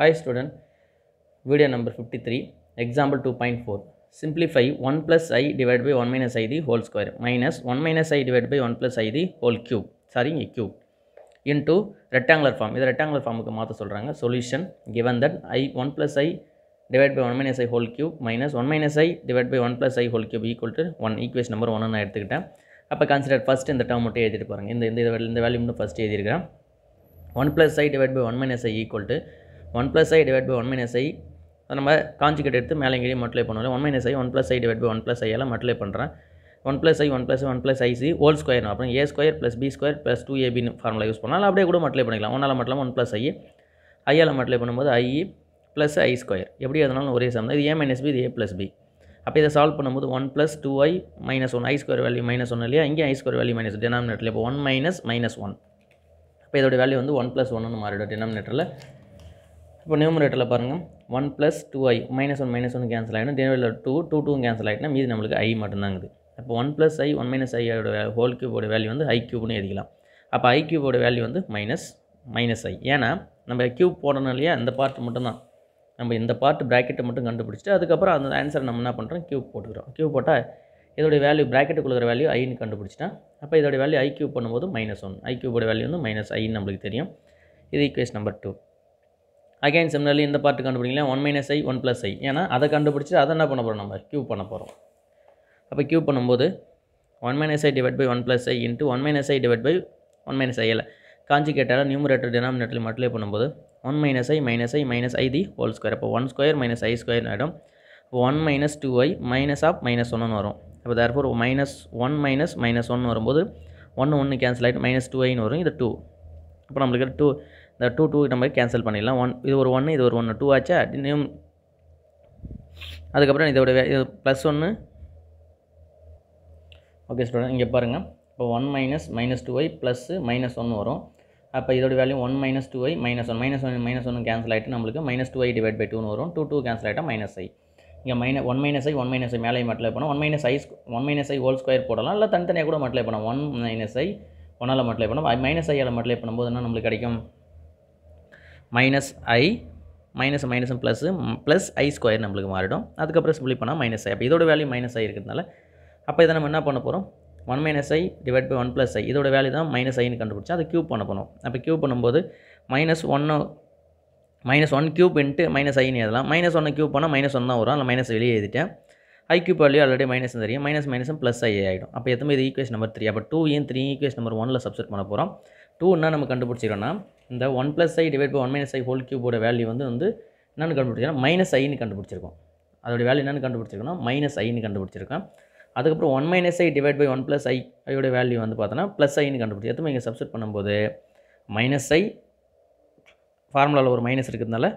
Hi student, video number 53, example 2.4. Simplify 1 plus i divided by 1 minus i the whole square minus 1 minus i divided by 1 plus i the whole cube, sorry a cube, into rectangular form. இது rectangular formுக்கு மாத்து சொல்கிறாங்க, solution given that i 1 plus i divided by 1 minus i whole cube minus 1 minus i divided by 1 plus i whole cube equal to 1 equation number 1 நான் எடுத்துக்கிட்டேன் அப்போ consider first இந்த term மட்டும் எழுதிட்டு பாருங்கள் இந்த இந்த இந்த வேல்யூ மட்டும் ஃபஸ்ட் எழுதியிருக்கிறேன் one plus i divide by one minus i equal to one plus i divide by one minus i நம்ம காஞ்சிக்கிட்ட எடுத்து மேலே எங்கேயும் மட்டிலே பண்ணுவோம் one minus i one plus i divide by one plus ஐயெல்லாம் மட்டிலே பண்ணுறேன் one plus i one plus one plus ஐசி ஹோல் ஸ்கொயர் அப்புறம் a square plus b square plus two ஏபின்னு ஃபார்முலா யூஸ் பண்ணாலும் அப்படியே கூட மட்டில் பண்ணிக்கலாம் ஒன்றால் மட்டும் ஒன் ப்ளஸ் ஐ ஐயால் மல்டிப்ளை பண்ணும்போது ஐ ப்ளஸ் ஐ ஸ்கொயர் எப்படி அதனாலும் ஒரே சம் இது ஏ மைனஸ் பி இது ஏ ப்ளஸ் பி அப்போ இதை சால்வ் பண்ணும்போது one plus two i minus one i square value minus one இல்லையா இங்கே ஐ ஸ்கொயர் வேல்யூ மைனஸ் டெனாமினேட்டரில் இப்போ ஒன் மைனஸ் மைனஸ் ஒன் அப்போ இதோட வேல்யூ வந்து ஒன் ப்ளஸ் ஒன்னு மாறிடும் டெனாமினேட்டரில் இப்போ நியூமரேட்டரில் பாருங்கள் one plus two i minus one minus one cancel ஆகிடும் டெலிவரியில் டூ டூ டூ கேன்சல் ஆகிட்டுனா மீது நம்மளுக்கு ஐ மட்டும்தாங்குது அப்போ one plus i one minus ஐயோட ஹோல் கியூபோட வேல்யூ வந்து ஐ கியூப்னு எழுதிக்கலாம் அப்போ ஐ கியூபோட வேல்யூ வந்து மைனஸ் மைனஸ் ஐ ஏன்னா நம்ம கியூப் போடணும் இல்லையா இந்த பார்ட் மட்டும்தான் நம்ம இந்த பார்ட் ப்ராக்கெட்டை மட்டும் கண்டுபிடிச்சிட்டு அதுக்கப்புறம் அந்த ஆன்சரை நம்ம என்ன பண்ணுறோம் கியூப் போட்டுக்கிறோம் கியூப் போட்டால் இதோடைய வேல்யூ ப்ராக்கெட்டுக்குள்ள வேல்யூ ஐன்னு கண்டுபிடிச்சிட்டா அப்போ இதோடைய வேல்யூ ஐ கியூப் பண்ணும்போது மைனஸ் ஒன் ஐ கியூபோட வேல்யூ வந்து மைனஸ் ஐன்னு நம்மளுக்கு தெரியும் இது equation number two again similarly இந்த பார்ட்டு கண்டுபிடிக்கலாம் one minus i one plus i ஏன்னா அதை கண்டுபிடிச்சி அதை என்ன பண்ண போகிறோம் நம்ம க்யூப் பண்ண போகிறோம் அப்போ க்யூப் பண்ணும்போது one minus i divide by one plus i into one minus i divide by one minus i இல்லை காஞ்சிகேட்டரில் நியூமரேட்டர் டினாமினேட்டரில் மல்டிப்ளை பண்ணும்போது one minus i minus i minus i the whole square அப்போ one square minus i square ஆகிடும் one minus two i minus of minus ஒன்று வரும் அப்போ therefore minus one minus minus ஒன்று வரும்போது ஒன்று ஒன்று கேன்சல் ஆகிட்டு மைனஸ் டூ ஐன்னு வரும் இது டூ இப்போ நம்மளுக்கு டூ இந்த டூ டூ நம்ம கேன்சல் பண்ணிடலாம் ஒன் இது ஒரு ஒன்று இது ஒரு ஒன்று டூ ஆச்சா நியூ அதுக்கப்புறம் இதோட இது ப்ளஸ் ஒன்று ஓகே ஸ்டூடெண்ட் இங்கே பாருங்கள் இப்போ one minus minus two y plus minus ஒன்று வரும் அப்போ இதோட value one minus two i minus one minus one minus ஒன்று கேன்சல் ஆகிட்டு நம்மளுக்கு minus two i divide by டூன்னு வரும் டூ டூ கேன்சல் ஆகிட்டா மைனஸ் ஐ இங்கே minus one minus i one minus i மேலே மட்டில் போனால் one minus i one minus i whole square போடலாம் இல்லை தனித்தனியாக கூட மட்டும் போனோம் ஒன் மைனஸ் ஐ ஒன்னால் மட்டும் போனோம் மைனஸ் ஐயால் மட்டும் பண்ணும்போது என்ன நம்மளுக்கு கிடைக்கும் மைனஸ் ஐ மைனஸ் மைனஸும் ப்ளஸ்ஸு ப்ளஸ் ஐ ஸ்கொயர் நம்மளுக்கு மாறிடும் அதுக்கப்புறம் சிம்பிளி பண்ணால் மைனஸ் ஐ அப்போ இதோட வேல்யூ மைனஸ் ஐ இருக்கிறதுனால அப்போ இதை நம்ம என்ன பண்ண போகிறோம் one minus i divide by one plus i இதோட வேல்யூ தான் மைனஸ் ஐன்னு கண்டுபிடிச்சா அதை க்யூப் பண்ண போகணும் அப்போ க்யூப் பண்ணும்போது மைனஸ் ஒன்று minus one cube into minus ஐன்னு எழுதலாம் மைனஸ் ஒன்று க்யூப் பண்ணால் மைனஸ் ஒன் தான் வரும் அதில் மைனஸ் வெளியே எழுதிட்டேன் i cube value already minus தெரியும் மைனஸ் மைனஸும் ப்ளஸ் ஐ ஆகிடும் அப்போ எத்தனை இது ஈக்குவேஷன் நம்பர் த்ரீ அப்போ டூ ஏன் த்ரீ ஈக்குவேஷன் நம்பர் ஒனில் சப்ஸ்ட் பண்ண போகிறோம் டூ என்ன நம்ம கண்டுபிடிச்சிக்கிறோன்னா இந்த one plus i divide by one minus i whole கியூபோட வேல்யூ வந்து வந்து என்னென்னு கண்டுபிடிச்சிருக்கோம் மைனஸ் ஐன்னு கண்டுபிடிச்சிருக்கோம் அதோட வேல்யூ என்னென்னு கண்டுபிடிச்சிருக்கோம்னா மைனஸ் ஐன்னு கண்டுபிடிச்சிருக்கோம் அதுக்கப்புறம் one minus i divide by one plus i ஐயோட வேல்யூ வந்து பார்த்தோன்னா ப்ளஸ் ஐன்னு கண்டுபிடிச்சி எத்தனை இங்கே சப்ஸ்ட் பண்ணும்போது மைனஸ் ஐ ஃபார்முலாவில் ஒரு மைனஸ் இருக்கிறதுனால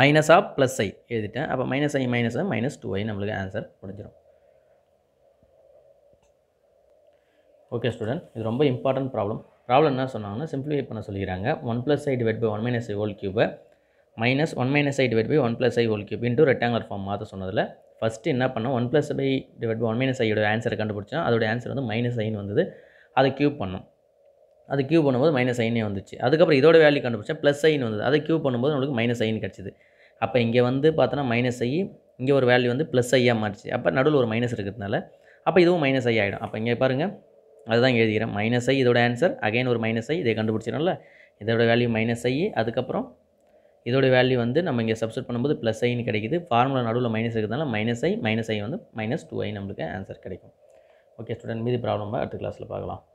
மைனஸ் ஆஃப் ப்ளஸ் ஐ எழுதிட்டேன் அப்போ minus i minus minus two i நம்மளுக்கு ஆன்சர் முடிஞ்சிடும் ஓகே ஸ்டூடெண்ட் இது ரொம்ப இம்பார்ட்டன்ட் ப்ராப்ளம் ப்ராப்ளம் என்ன சொன்னாங்கன்னா சிம்பிளிஃபை பண்ண சொல்லிக்கிறாங்க one plus i divide by one minus i whole கியூபை minus one minus i divide by one plus i whole cube into rectangular form மாற்ற சொன்னதில் ஃபஸ்ட்டு என்ன பண்ணோம் one plus by divide by one minus ஐயோட ஆன்சரை கண்டுபிடிச்சோம் அதோட answer வந்து மைனஸ் ஐன்னு வந்தது அதை கியூப் பண்ணோம் அது கியூப் பண்ணும்போது மைனஸ் ஐனே வந்துச்சு அதுக்கப்புறம் இதோட வேல்யூ கண்டுபிடிச்சா ப்ளஸ் ஐன் வந்தது அதை கியூப் பண்ணும்போது நம்மளுக்கு மைனஸ் ஐன் கிடச்சிது அப்போ இங்கே வந்து பார்த்தோன்னா மைனஸ் ஐ இங்கே ஒரு வேல்யூ வந்து ப்ளஸ் ஐயாக மாறிச்சு அப்போ நடுவில் ஒரு மைனஸ் இருக்கிறதுனால அப்போ இதுவும் மைனஸ் ஐ ஆகிடும் அப்போ இங்கே பாருங்கள் அதுதான் எழுதிக்கிறேன் மைனஸ் ஐ இதோட ஆன்சர் அகைன் ஒரு மைனஸ் ஐ இதை கண்டுபிடிச்சிடல இதோட வேல்யூ மைனஸ் ஐ அதுக்கப்புறம் இதோட வேல்யூ வந்து நம்ம இங்கே சப்ஸ்ட் பண்ணும்போது ப்ளஸ் ஐன்னு கிடைக்குது ஃபார்முலா நடுவில் மைனஸ் இருக்கிறதுனால மைனஸ் ஐ மைனஸ் ஐ வந்து மைனஸ் டூ ஐ நம்மளுக்கு ஆன்சர் கிடைக்கும் ஓகே ஸ்டூடெண்ட் மீதி ப்ராப்ளமாக அடுத்த கிளாஸில் பார்க்கலாம்